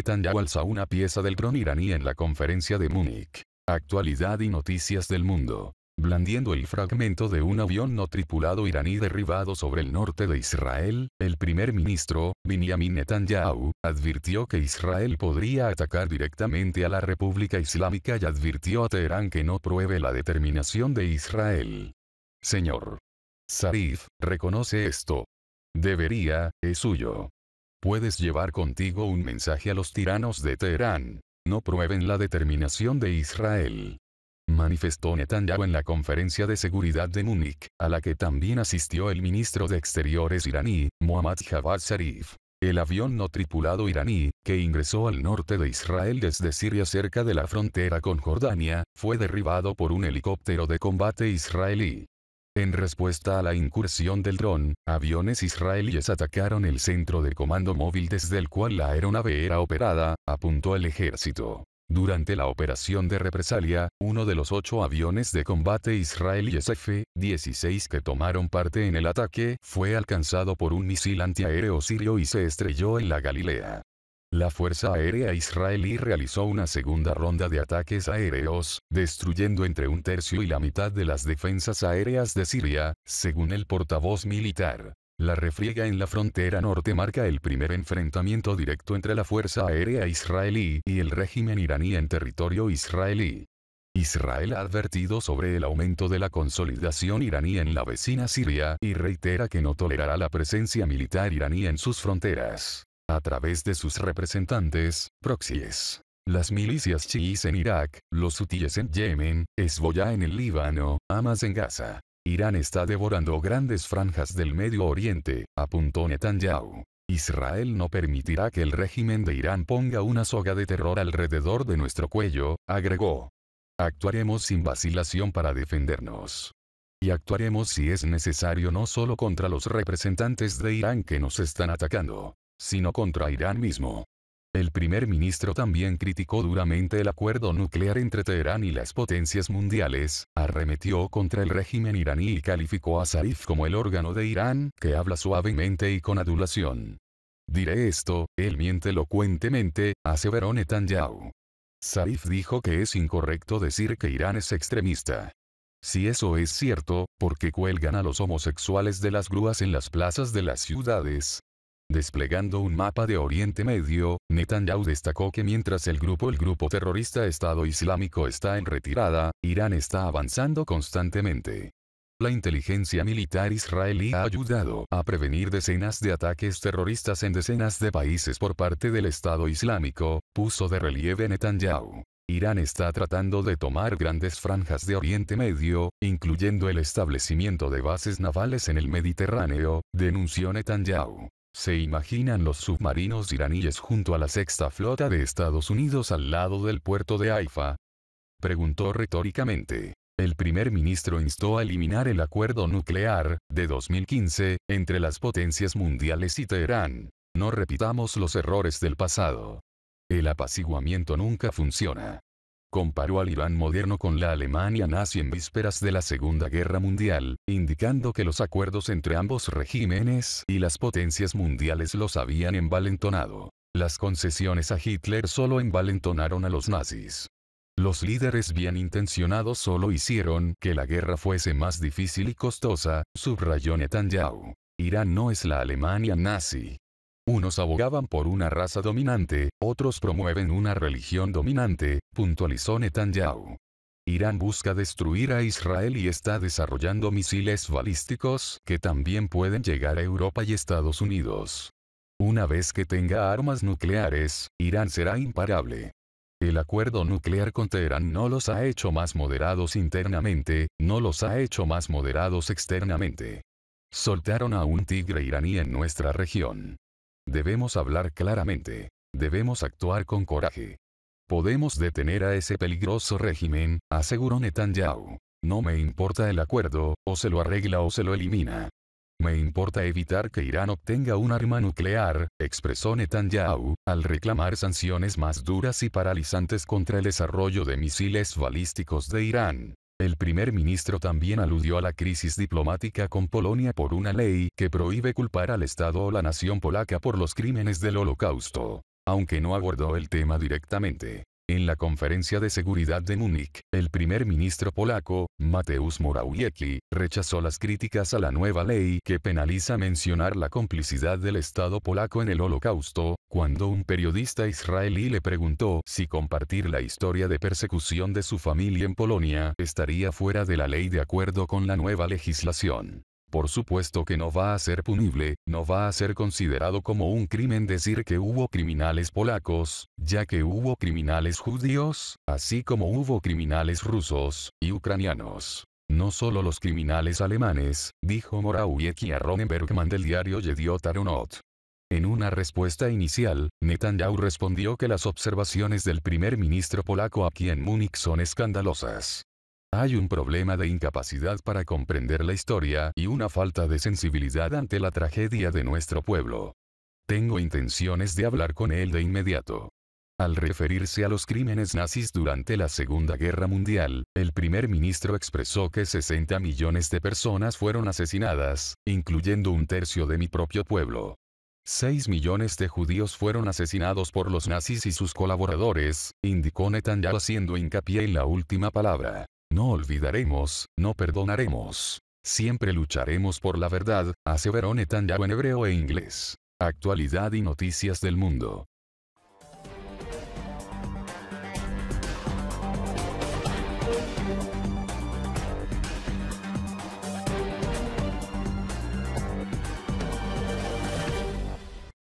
Netanyahu alza una pieza del dron iraní en la conferencia de Múnich. Actualidad y noticias del mundo. Blandiendo el fragmento de un avión no tripulado iraní derribado sobre el norte de Israel, el primer ministro, Benjamin Netanyahu, advirtió que Israel podría atacar directamente a la República Islámica y advirtió a Teherán que no pruebe la determinación de Israel. Señor. Zarif, reconoce esto. Debería, es suyo. Puedes llevar contigo un mensaje a los tiranos de Teherán. No prueben la determinación de Israel. Manifestó Netanyahu en la conferencia de seguridad de Múnich, a la que también asistió el ministro de Exteriores iraní, Mohammad Javad Zarif. El avión no tripulado iraní, que ingresó al norte de Israel desde Siria cerca de la frontera con Jordania, fue derribado por un helicóptero de combate israelí. En respuesta a la incursión del dron, aviones israelíes atacaron el centro de comando móvil desde el cual la aeronave era operada, apuntó el ejército. Durante la operación de represalia, uno de los ocho aviones de combate israelíes F-16 que tomaron parte en el ataque fue alcanzado por un misil antiaéreo sirio y se estrelló en la Galilea. La Fuerza Aérea Israelí realizó una segunda ronda de ataques aéreos, destruyendo entre un tercio y la mitad de las defensas aéreas de Siria, según el portavoz militar. La refriega en la frontera norte marca el primer enfrentamiento directo entre la Fuerza Aérea Israelí y el régimen iraní en territorio israelí. Israel ha advertido sobre el aumento de la consolidación iraní en la vecina Siria y reitera que no tolerará la presencia militar iraní en sus fronteras a través de sus representantes, proxies. Las milicias chiíes en Irak, los hutíes en Yemen, Esboya en el Líbano, Hamas en Gaza. Irán está devorando grandes franjas del Medio Oriente, apuntó Netanyahu. Israel no permitirá que el régimen de Irán ponga una soga de terror alrededor de nuestro cuello, agregó. Actuaremos sin vacilación para defendernos. Y actuaremos si es necesario no solo contra los representantes de Irán que nos están atacando, sino contra Irán mismo. El primer ministro también criticó duramente el acuerdo nuclear entre Teherán y las potencias mundiales, arremetió contra el régimen iraní y calificó a Zarif como el órgano de Irán que habla suavemente y con adulación. Diré esto, él miente elocuentemente, aseveró Netanyahu. Zarif dijo que es incorrecto decir que Irán es extremista. Si eso es cierto, ¿por qué cuelgan a los homosexuales de las grúas en las plazas de las ciudades? Desplegando un mapa de Oriente Medio, Netanyahu destacó que mientras el grupo el grupo terrorista Estado Islámico está en retirada, Irán está avanzando constantemente. La inteligencia militar israelí ha ayudado a prevenir decenas de ataques terroristas en decenas de países por parte del Estado Islámico, puso de relieve Netanyahu. Irán está tratando de tomar grandes franjas de Oriente Medio, incluyendo el establecimiento de bases navales en el Mediterráneo, denunció Netanyahu. ¿Se imaginan los submarinos iraníes junto a la sexta flota de Estados Unidos al lado del puerto de Haifa? Preguntó retóricamente. El primer ministro instó a eliminar el acuerdo nuclear, de 2015, entre las potencias mundiales y Teherán. No repitamos los errores del pasado. El apaciguamiento nunca funciona. Comparó al Irán moderno con la Alemania nazi en vísperas de la Segunda Guerra Mundial, indicando que los acuerdos entre ambos regímenes y las potencias mundiales los habían envalentonado. Las concesiones a Hitler solo envalentonaron a los nazis. Los líderes bien intencionados solo hicieron que la guerra fuese más difícil y costosa, subrayó Netanyahu. Irán no es la Alemania nazi, unos abogaban por una raza dominante, otros promueven una religión dominante, puntualizó Netanyahu. Irán busca destruir a Israel y está desarrollando misiles balísticos que también pueden llegar a Europa y Estados Unidos. Una vez que tenga armas nucleares, Irán será imparable. El acuerdo nuclear con Teherán no los ha hecho más moderados internamente, no los ha hecho más moderados externamente. Soltaron a un tigre iraní en nuestra región. Debemos hablar claramente. Debemos actuar con coraje. Podemos detener a ese peligroso régimen, aseguró Netanyahu. No me importa el acuerdo, o se lo arregla o se lo elimina. Me importa evitar que Irán obtenga un arma nuclear, expresó Netanyahu, al reclamar sanciones más duras y paralizantes contra el desarrollo de misiles balísticos de Irán. El primer ministro también aludió a la crisis diplomática con Polonia por una ley que prohíbe culpar al Estado o la nación polaca por los crímenes del Holocausto, aunque no abordó el tema directamente. En la conferencia de seguridad de Múnich, el primer ministro polaco, Mateusz Morawiecki, rechazó las críticas a la nueva ley que penaliza mencionar la complicidad del Estado polaco en el Holocausto, cuando un periodista israelí le preguntó si compartir la historia de persecución de su familia en Polonia estaría fuera de la ley de acuerdo con la nueva legislación. Por supuesto que no va a ser punible, no va a ser considerado como un crimen decir que hubo criminales polacos, ya que hubo criminales judíos, así como hubo criminales rusos, y ucranianos. No solo los criminales alemanes, dijo Morawiecki a Ronenbergman del diario Yediot Aronot. En una respuesta inicial, Netanyahu respondió que las observaciones del primer ministro polaco aquí en Múnich son escandalosas. Hay un problema de incapacidad para comprender la historia y una falta de sensibilidad ante la tragedia de nuestro pueblo. Tengo intenciones de hablar con él de inmediato. Al referirse a los crímenes nazis durante la Segunda Guerra Mundial, el primer ministro expresó que 60 millones de personas fueron asesinadas, incluyendo un tercio de mi propio pueblo. 6 millones de judíos fueron asesinados por los nazis y sus colaboradores, indicó Netanyahu haciendo hincapié en la última palabra. No olvidaremos, no perdonaremos. Siempre lucharemos por la verdad, aseveró Netanyahu en hebreo e inglés. Actualidad y noticias del mundo.